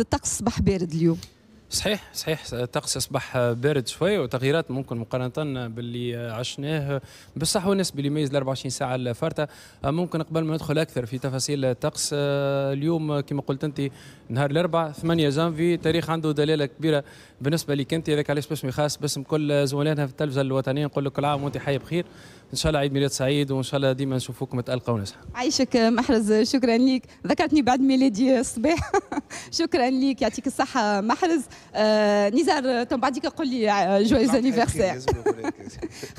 الطقس صباح بارد اليوم صحيح صحيح الطقس اصبح بارد شويه وتغييرات ممكن مقارنه باللي عشناه بصح هو الناس اللي يميز ال 24 ساعه الفارته ممكن قبل ما ندخل اكثر في تفاصيل الطقس اليوم كما قلت انت نهار الاربعاء 8 جانفي تاريخ عنده دلاله كبيره بالنسبه ليك انت هذاك علاش باسمي خاص باسم كل زملائنا في التلفزه الوطنيه نقول لك كل عام وانت حي بخير ان شاء الله عيد ميلاد سعيد وان شاء الله ديما نشوفوك تالقوا ونسعى عايشك محرز شكرا ليك ذكرتني بعد ميلادي الصباح شكرا ليك يعطيك الصحه محرز آه، نزار تو بعديك قول لي آه، جويز انيفرسير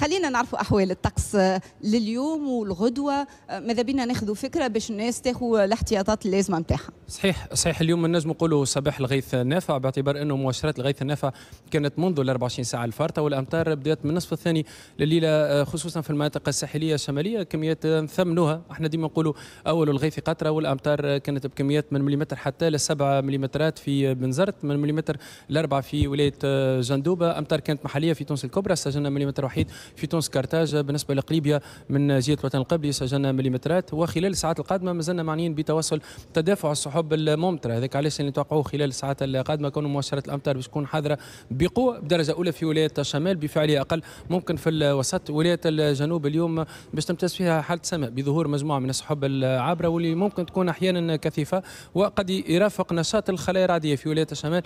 خلينا نعرفوا احوال الطقس آه، لليوم والغدوه ماذا بينا ناخذوا فكره باش الناس تاخذ الاحتياطات اللازمه نتاعها صحيح صحيح اليوم نجم نقولوا صباح الغيث نافع باعتبار انه مؤشرات الغيث النافع كانت منذ ال 24 ساعه الفارطه والامطار بدات من النصف الثاني لليله خصوصا في المناطق الساحليه الشماليه كميات ثمنها احنا ديما نقولوا اول الغيث قطره والامطار كانت بكميات من مليمتر حتى ل 7 مليمترات في بنزرت من مليمتر الاربعه في ولايه آه، جندوبه امطار كانت محليه في تونس الكبرى سجلنا مليمتر وحيد في تونس كارتاج بالنسبه لقليبيا من جهه الوطن القبلي سجلنا مليمترات وخلال الساعات القادمه مازلنا معنيين بتوصل تدافع السحب الممطره هذاك علاش نتوقعوا خلال الساعات القادمه كون مؤشرات الامطار باش تكون حاضره بقوه بدرجه اولى في ولايه الشمال بفعليه اقل ممكن في الوسط ولايه الجنوب اليوم باش تمتاز فيها حاله سماء بظهور مجموعه من السحب العابره واللي ممكن تكون احيانا كثيفه وقد يرافق نشاط الخلايا الرعديه في ولايه الشمال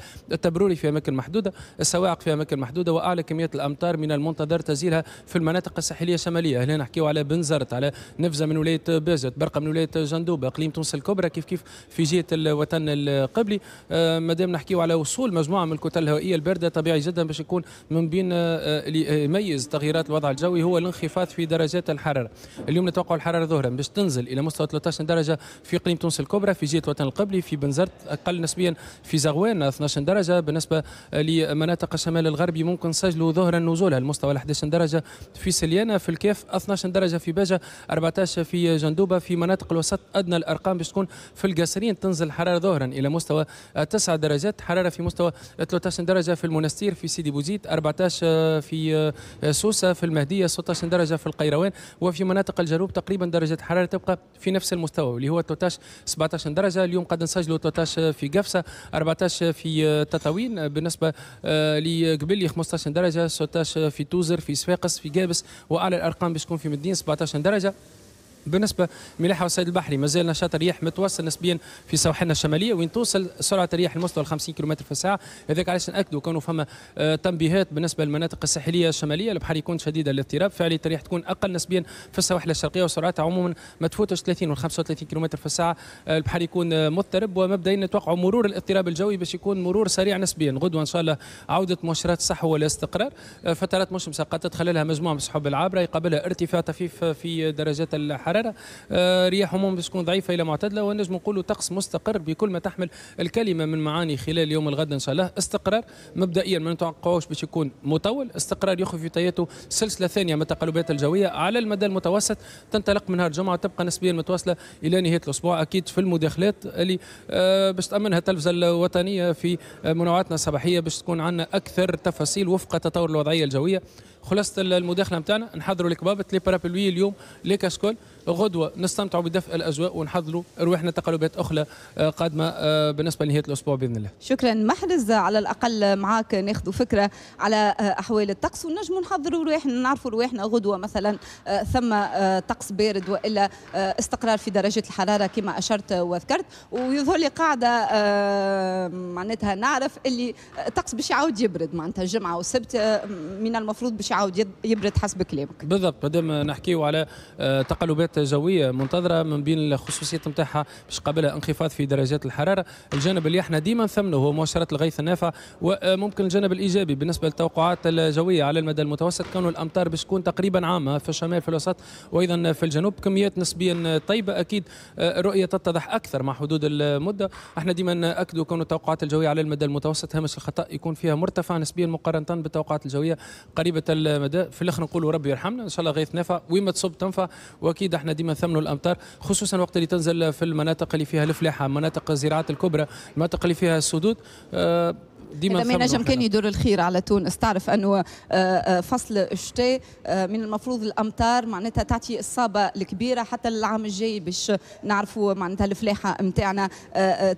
البروري في أماكن محدودة السواعق في أماكن محدودة وأعلى كمية الأمطار من المنتظر تزيلها في المناطق الساحلية الشمالية هنا نحكيو على بنزرت على نفزة من ولاية بازت برقة من ولاية جندوبة إقليم تونس الكبرى كيف كيف في جهة الوطن القبلي آه، ما دام نحكيو على وصول مجموعة من الكتل الهوائية الباردة طبيعي جدا باش يكون من بين آه، اللي يميز تغييرات الوضع الجوي هو الانخفاض في درجات الحرارة اليوم نتوقع الحرارة ظهرا باش تنزل إلى مستوى 13 درجة في إقليم تونس الكبرى في جهة الوطن القبلي في بنزرت أقل نسبيا في زغوان 12 درجة بالنسبة لمناطق الشمال الغربي ممكن سجلوا ظهرا نزولها المستوى 11 درجة في سليانة في الكيف 12 درجة في باجة 14 في جندوبة في مناطق الوسط أدنى الأرقام باش تكون في القاسرين تنزل الحرارة ظهرا إلى مستوى 9 درجات حرارة في مستوى 13 درجة في المنستير في سيدي بوزيد 14 في سوسة في المهدية 16 درجة في القيروان وفي مناطق الجنوب تقريبا درجة الحرارة تبقى في نفس المستوى اللي هو 13 17 درجة اليوم قد نسجلوا 13 في قفصة 14 في تطرق مستويين بالنسبه آه، لقبل 15 درجه 16 في توزر في سفاقس في جابس واعلى الارقام باش تكون في مدين 17 درجه بالنسبه ملاحه والسيد البحري مازال نشاط الرياح متوسط نسبيا في سواحلنا الشماليه وين توصل سرعه الرياح لمستوى 50 كم في الساعه هذاك علاش ناكدوا كانوا فما آه، تنبيهات بالنسبه للمناطق الساحليه الشماليه البحر يكون شديد الاضطراب فعليه الرياح تكون اقل نسبيا في السواحل الشرقيه وسرعتها عموما ما تفوتش 30 و 35 كم في الساعه آه، البحر يكون آه، مضطرب ومبدئيا نتوقع مرور الاضطراب الجوي باش يكون مرور سريع نسبيا غدوه ان شاء الله عوده مؤشرات الصحه والاستقرار فترات مشمسه قد لها مجموعه من السحب العابره يقابلها ارتفاع طفيف في درجات الحراره الحراره آه، رياح عموما باش تكون ضعيفه الى معتدله ونجم نقولوا طقس مستقر بكل ما تحمل الكلمه من معاني خلال يوم الغد ان شاء الله استقرار مبدئيا ما نتوقعوش باش يكون مطول استقرار يخفي في طياته سلسله ثانيه من التقلبات الجويه على المدى المتوسط تنطلق من نهار الجمعه تبقى نسبيا متواصله الى نهايه الاسبوع اكيد في المداخلات اللي آه، باش تامنها التلفزه الوطنيه في آه، منوعاتنا الصباحيه باش تكون عندنا اكثر تفاصيل وفق تطور الوضعيه الجويه خلاصه المداخله نتاعنا نحضروا الكبابت لي بارابلوي اليوم لي كاسكول غدوه نستمتعوا بدفء الاجواء ونحضروا رواحنا تقلبات اخرى آه، قادمه آه، بالنسبه لنهايه الاسبوع باذن الله. شكرا محرز على الاقل معاك ناخذوا فكره على آه، احوال الطقس ونجموا نحضروا رواحنا نعرفوا رواحنا غدوه مثلا ثم طقس بارد والا استقرار في درجه الحراره كما اشرت وذكرت ويظهر لي قاعده معناتها نعرف اللي الطقس باش يعاود يبرد معناتها الجمعه والسبت من المفروض باش يعاود يبرد حسب كلامك بالضبط مادام نحكيو على آه، تقلبات جويه منتظره من بين الخصوصيات نتاعها باش قبلها انخفاض في درجات الحراره الجانب اللي احنا ديما نثمنه هو مؤشرات الغيث النافع وممكن آه، الجانب الايجابي بالنسبه للتوقعات الجويه على المدى المتوسط كانوا الامطار باش تكون تقريبا عامه في الشمال في الوسط وايضا في الجنوب كميات نسبيا طيبه اكيد آه، الرؤيه تتضح اكثر مع حدود المده احنا ديما ناكدوا كون التوقعات الجويه على المدى المتوسط هامش الخطا يكون فيها مرتفع نسبيا مقارنه بالتوقعات الجويه قريبه المدى في الاخر نقولوا ربي يرحمنا ان شاء الله غيث نافع وين ما تصب تنفع واكيد احنا ديما نثمنوا الامطار خصوصا وقت اللي تنزل في المناطق اللي فيها الفلاحه مناطق الزراعات الكبرى المناطق اللي فيها السدود آه، ديما ما نجم كان يدور الخير على تونس تعرف انه آه، آه، فصل الشتاء من المفروض الامطار معناتها تعطي الصابه الكبيره حتى العام الجاي باش نعرفوا معناتها الفلاحه نتاعنا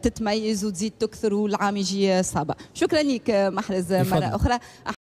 تتميز وتزيد تكثر والعام يجي صابه شكرا لك محرز مره اخرى